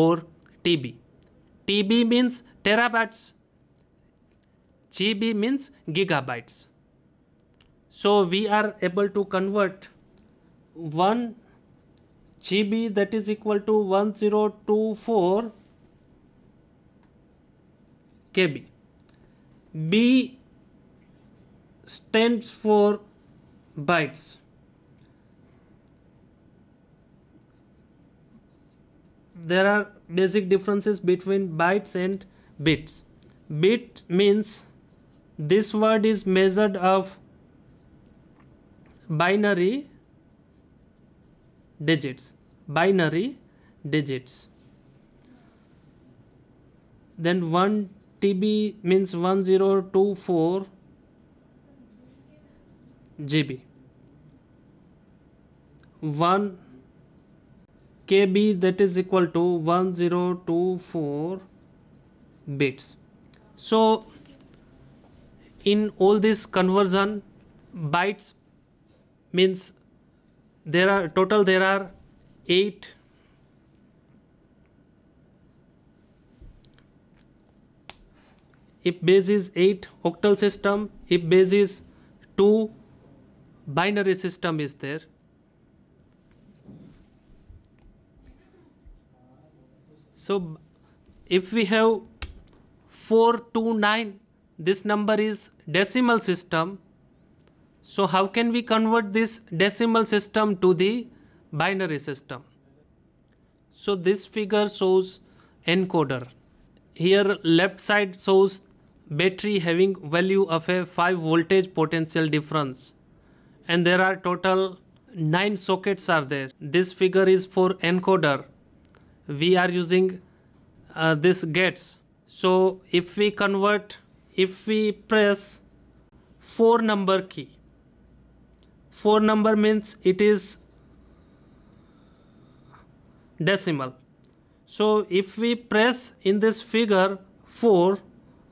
or TB. TB means terabytes. GB means gigabytes. So we are able to convert 1 GB that is equal to 1024 KB. B stands for bytes. there are basic differences between bytes and bits. Bit means this word is measured of binary digits. Binary digits. Then 1 TB means 1024 GB. 1 KB that is equal to 1024 bits. So in all this conversion bytes means there are total there are 8 if base is 8 octal system if base is 2 binary system is there So if we have 429, this number is decimal system. So how can we convert this decimal system to the binary system? So this figure shows encoder. Here left side shows battery having value of a 5 voltage potential difference and there are total 9 sockets are there. This figure is for encoder we are using uh, this gets so if we convert if we press 4 number key 4 number means it is decimal so if we press in this figure 4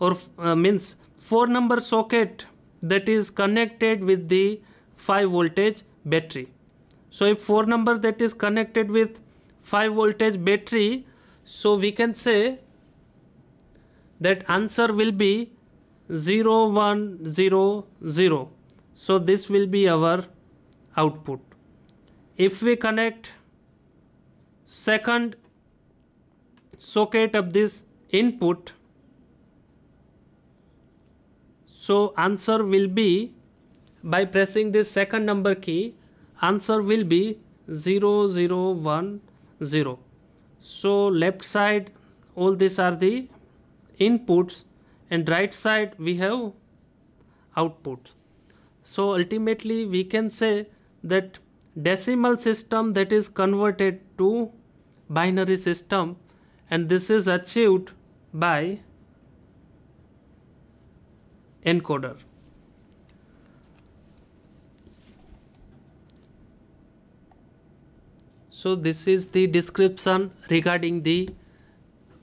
or uh, means 4 number socket that is connected with the 5 voltage battery so if 4 number that is connected with 5 voltage battery so we can say that answer will be 0 1 0 0 so this will be our output if we connect second socket of this input so answer will be by pressing this second number key answer will be 001 0 so left side all these are the inputs and right side we have outputs so ultimately we can say that decimal system that is converted to binary system and this is achieved by encoder so this is the description regarding the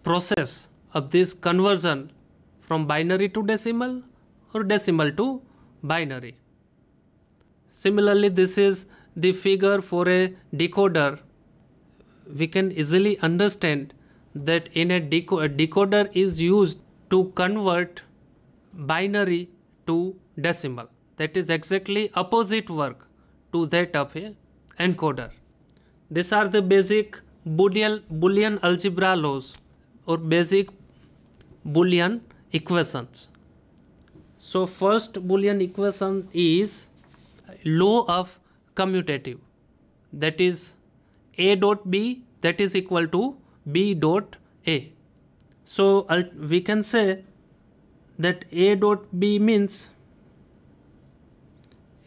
process of this conversion from binary to decimal or decimal to binary. Similarly, this is the figure for a decoder. We can easily understand that in a, deco a decoder is used to convert binary to decimal. That is exactly opposite work to that of a encoder. These are the basic Boolean, Boolean algebra laws or basic Boolean equations. So first Boolean equation is law of commutative that is A dot B that is equal to B dot A. So we can say that A dot B means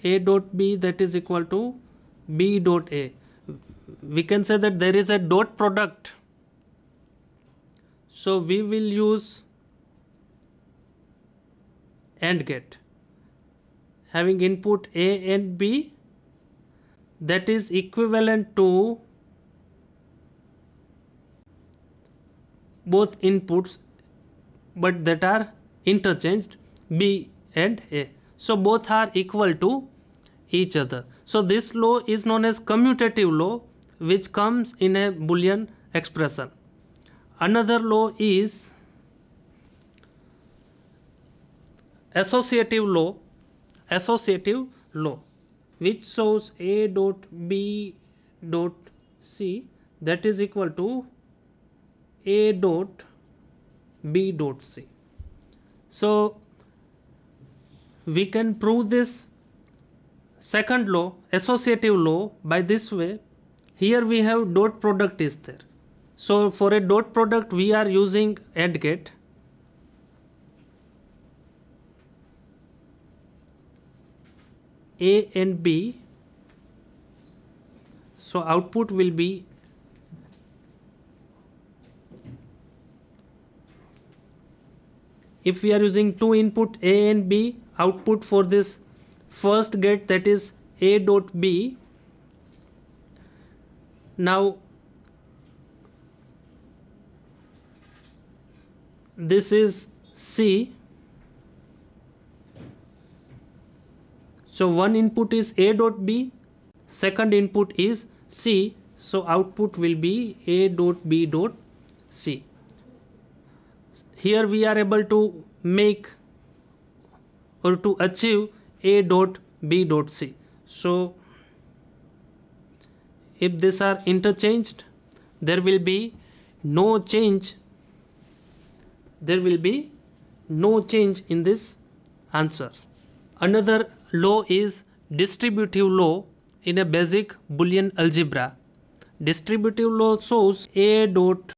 A dot B that is equal to B dot A we can say that there is a dot product. So we will use AND gate having input A and B that is equivalent to both inputs but that are interchanged B and A. So both are equal to each other. So this law is known as commutative law which comes in a boolean expression. Another law is associative law, associative law which shows A dot B dot C that is equal to A dot B dot C. So we can prove this second law associative law by this way here we have dot product is there. So for a dot product we are using AND gate. A and B. So output will be if we are using two input A and B output for this first gate that is A dot B now, this is C. So, one input is A dot B, second input is C. So, output will be A dot B dot C. Here we are able to make or to achieve A dot B dot C. So, if these are interchanged there will be no change there will be no change in this answer another law is distributive law in a basic boolean algebra distributive law shows a dot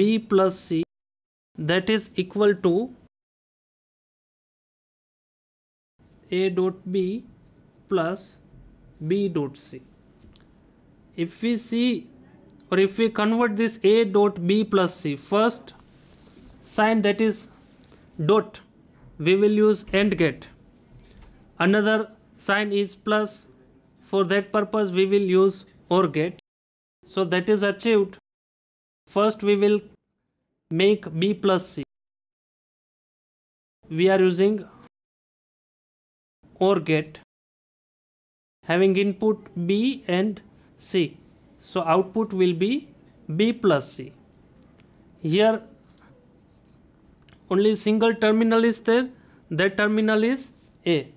b plus c that is equal to a dot b plus b dot c if we see or if we convert this a dot b plus c first sign that is dot we will use AND gate another sign is plus for that purpose we will use OR gate so that is achieved first we will make b plus c we are using OR gate having input b and C. So output will be B plus C. Here only single terminal is there, that terminal is A.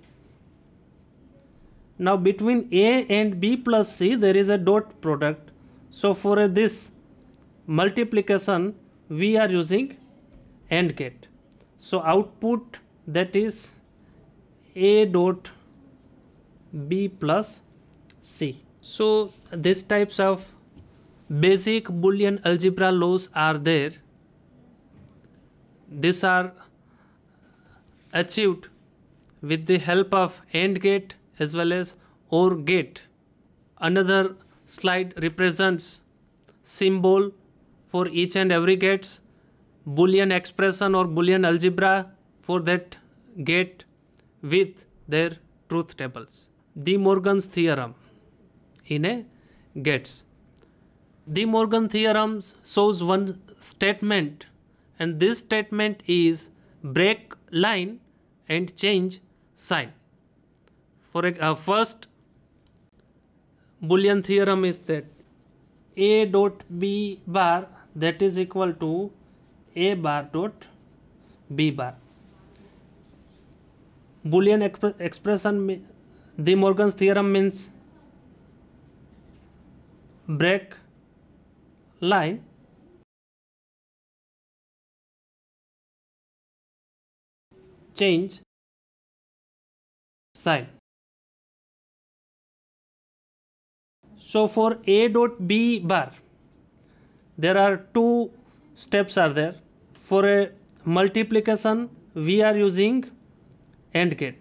Now between A and B plus C there is a dot product. So for uh, this multiplication we are using AND gate. So output that is A dot B plus C. So these types of basic Boolean algebra laws are there. These are achieved with the help of AND gate as well as OR gate. Another slide represents symbol for each and every gates, Boolean expression or Boolean algebra for that gate with their truth tables. De Morgan's theorem. in a gets. The Morgan theorem shows one statement and this statement is break line and change sign. For a uh, first Boolean theorem is that a dot b bar that is equal to a bar dot b bar. Boolean exp expression, the Morgan's theorem means break lie change sign so for a dot b bar there are two steps are there for a multiplication we are using AND gate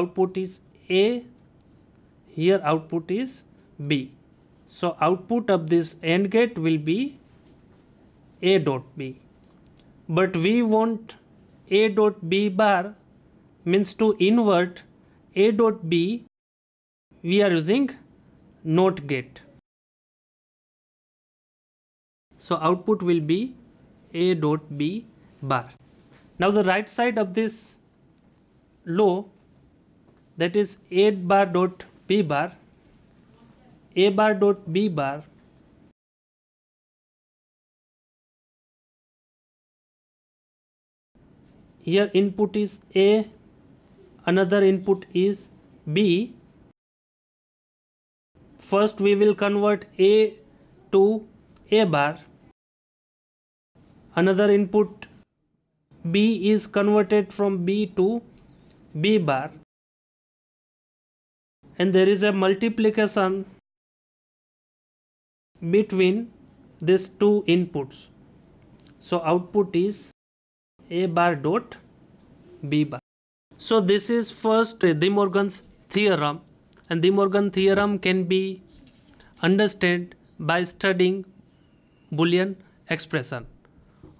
output is a here output is B. So, output of this AND gate will be A dot B. But we want A dot B bar means to invert A dot B we are using NOT gate. So, output will be A dot B bar. Now, the right side of this low that is A bar dot P bar, A bar dot B bar, here input is a another input is b first we will convert a to a bar another input b is converted from b to b bar and there is a multiplication between these two inputs. So output is A bar dot B bar. So this is first De Morgan's theorem and De Morgan theorem can be understood by studying Boolean expression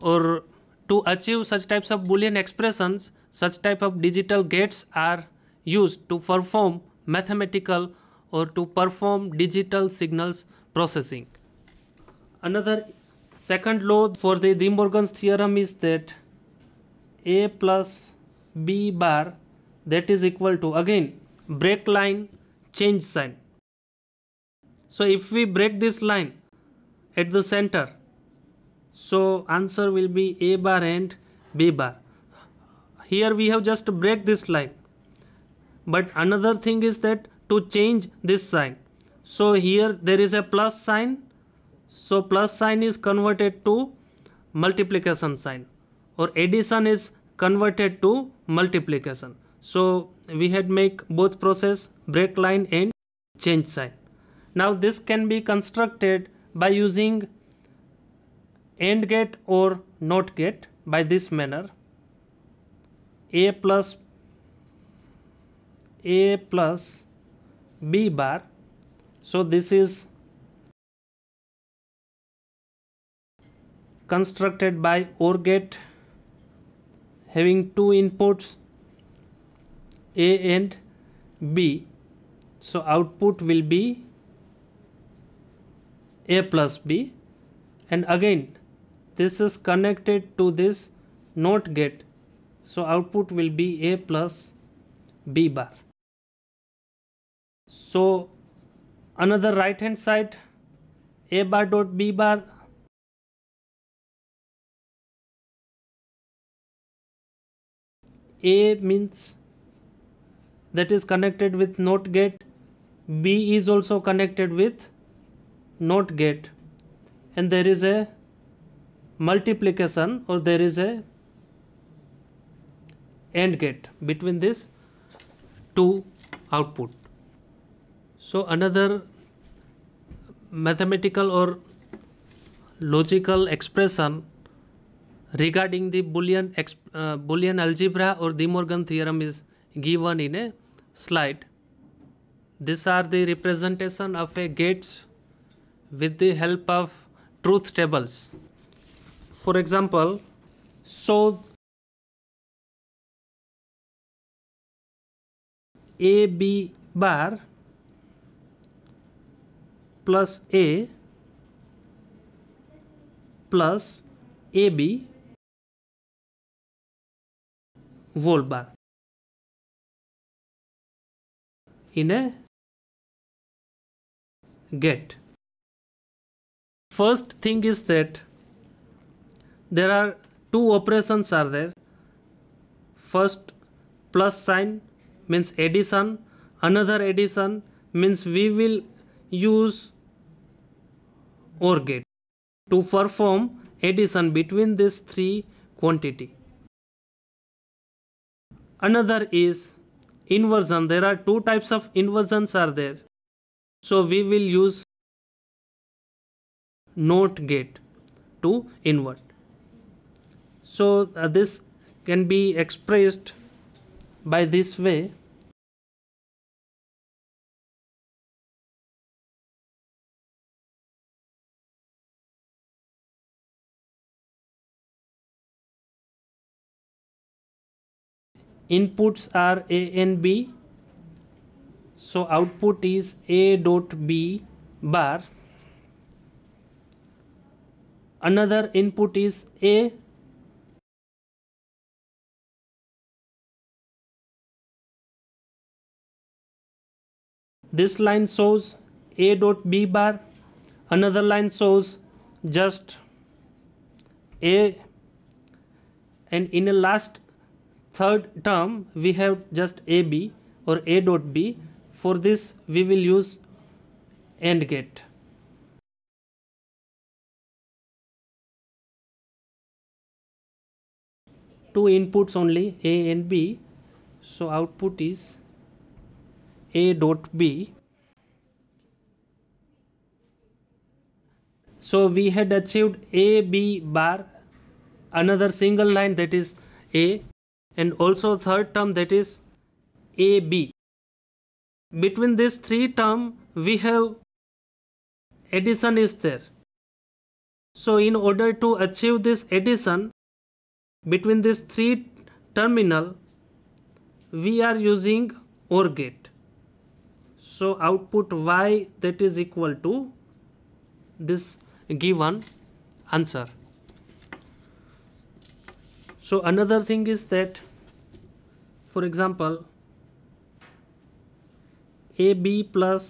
or to achieve such types of Boolean expressions such type of digital gates are used to perform mathematical or to perform digital signals processing. Another second law for the De Morgan's theorem is that A plus B bar that is equal to again break line change sign. So if we break this line at the center so answer will be A bar and B bar. Here we have just break this line but another thing is that to change this sign so here there is a plus sign so plus sign is converted to multiplication sign or addition is converted to multiplication so we had make both process break line and change sign now this can be constructed by using AND gate or NOT gate by this manner a plus a plus b bar so this is constructed by OR gate having two inputs a and b so output will be a plus b and again this is connected to this NOT gate so output will be a plus b bar so another right hand side a bar dot b bar a means that is connected with NOT gate b is also connected with NOT gate and there is a multiplication or there is a AND gate between these two output So another mathematical or logical expression regarding the Boolean uh, Boolean algebra or De Morgan theorem is given in a slide. These are the representation of a gates with the help of truth tables. For example, so A B bar plus A plus AB volt bar in a get. First thing is that there are two operations are there. First plus sign means addition, another addition means we will use OR gate to perform addition between these three quantity. Another is inversion. There are two types of inversions are there. So we will use NOT gate to invert. So uh, this can be expressed by this way. inputs are a and b so output is a dot b bar another input is a this line shows a dot b bar another line shows just a and in a last third term we have just AB or A dot B. For this we will use AND gate. Two inputs only A and B. So output is A dot B. So we had achieved AB bar another single line that is A and also third term that is AB. Between these three term we have addition is there. So in order to achieve this addition between these three terminal we are using OR gate. So output Y that is equal to this given answer so another thing is that for example ab plus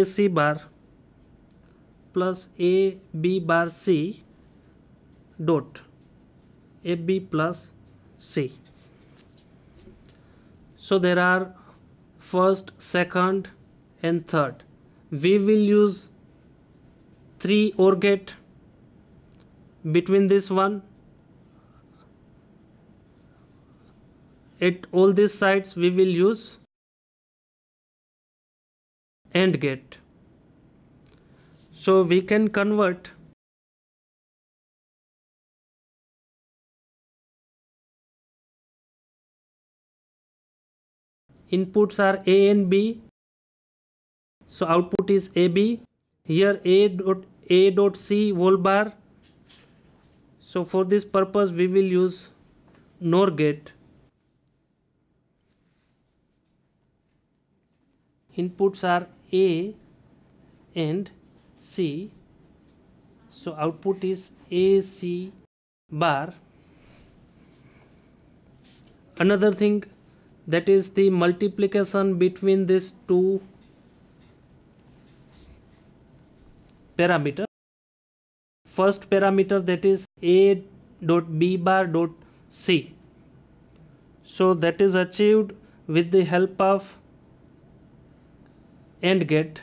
ac bar plus ab bar c dot ab plus c so there are first second and third we will use three or gate between this one at all these sites we will use AND gate. So we can convert inputs are A and B so output is AB here A dot A dot C whole bar so for this purpose we will use NOR gate inputs are A and C. So, output is AC bar. Another thing that is the multiplication between these two parameters. First parameter that is A dot B bar dot C. So that is achieved with the help of AND get.